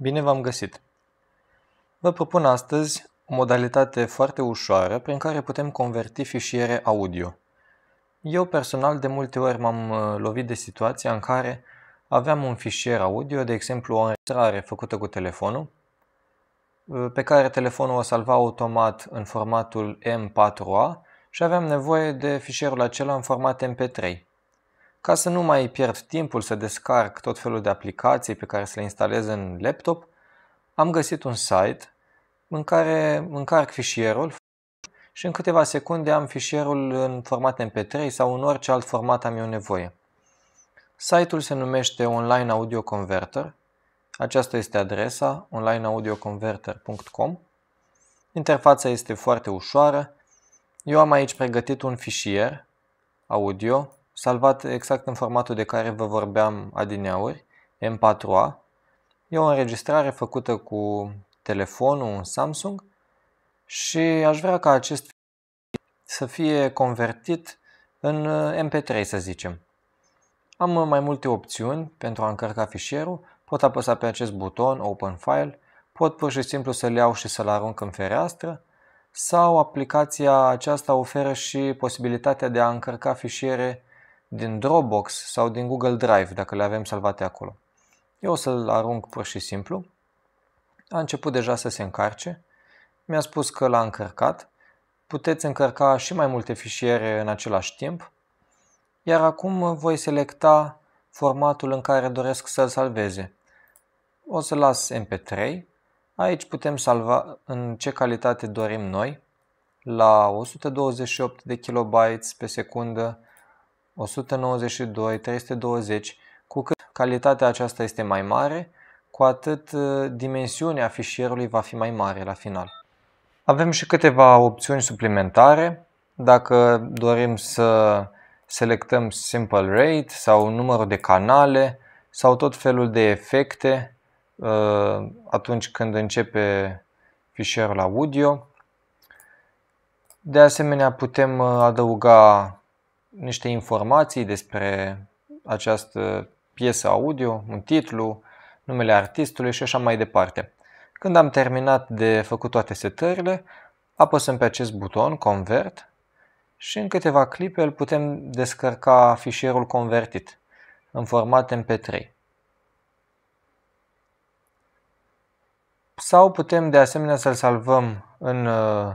Bine v-am găsit! Vă propun astăzi o modalitate foarte ușoară prin care putem converti fișiere audio. Eu personal de multe ori m-am uh, lovit de situația în care aveam un fișier audio, de exemplu o înregistrare făcută cu telefonul, uh, pe care telefonul o salva automat în formatul M4A și aveam nevoie de fișierul acela în format MP3. Ca să nu mai pierd timpul să descarc tot felul de aplicații pe care să le instalez în laptop, am găsit un site în care încarc fișierul și în câteva secunde am fișierul în format MP3 sau în orice alt format am eu nevoie. Site-ul se numește Online Audio Converter. Aceasta este adresa onlineaudioconverter.com. Interfața este foarte ușoară. Eu am aici pregătit un fișier audio salvat exact în formatul de care vă vorbeam adineauri, M4A. E o înregistrare făcută cu telefonul, un Samsung și aș vrea ca acest să fie convertit în uh, MP3, să zicem. Am uh, mai multe opțiuni pentru a încărca fișierul, pot apăsa pe acest buton Open File, pot pur și simplu să-l iau și să-l arunc în fereastră, sau aplicația aceasta oferă și posibilitatea de a încărca fișiere din Dropbox sau din Google Drive, dacă le avem salvate acolo. Eu o să-l arunc pur și simplu. A început deja să se încarce. Mi-a spus că l-a încărcat. Puteți încărca și mai multe fișiere în același timp. Iar acum voi selecta formatul în care doresc să-l salveze. O să las MP3. Aici putem salva în ce calitate dorim noi, la 128 de kilobytes pe secundă, 192, 320, cu cât calitatea aceasta este mai mare, cu atât uh, dimensiunea fișierului va fi mai mare la final. Avem și câteva opțiuni suplimentare. Dacă dorim să selectăm Simple Rate sau numărul de canale sau tot felul de efecte uh, atunci când începe fișierul audio. De asemenea, putem uh, adăuga niște informații despre această piesă audio, un titlu, numele artistului și așa mai departe. Când am terminat de făcut toate setările, apăsăm pe acest buton Convert și în câteva clipe îl putem descărca fișierul convertit în format MP3. Sau putem de asemenea să-l salvăm în uh,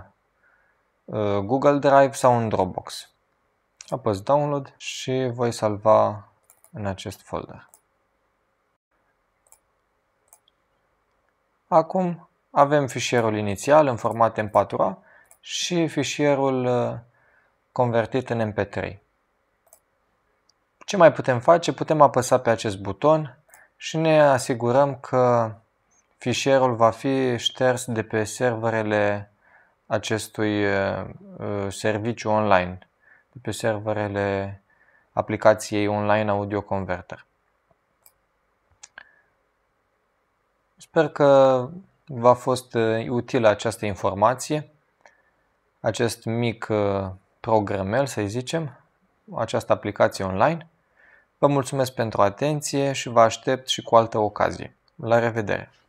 uh, Google Drive sau în Dropbox apăs Download și voi salva în acest folder. Acum avem fișierul inițial în format MP4A și fișierul uh, convertit în MP3. Ce mai putem face? Putem apăsa pe acest buton și ne asigurăm că fișierul va fi șters de pe serverele acestui uh, uh, serviciu online pe serverele aplicației online Audio Converter. Sper că v-a fost uh, utilă această informație, acest mic uh, programel, să zicem, această aplicație online. Vă mulțumesc pentru atenție și vă aștept și cu altă ocazie. La revedere!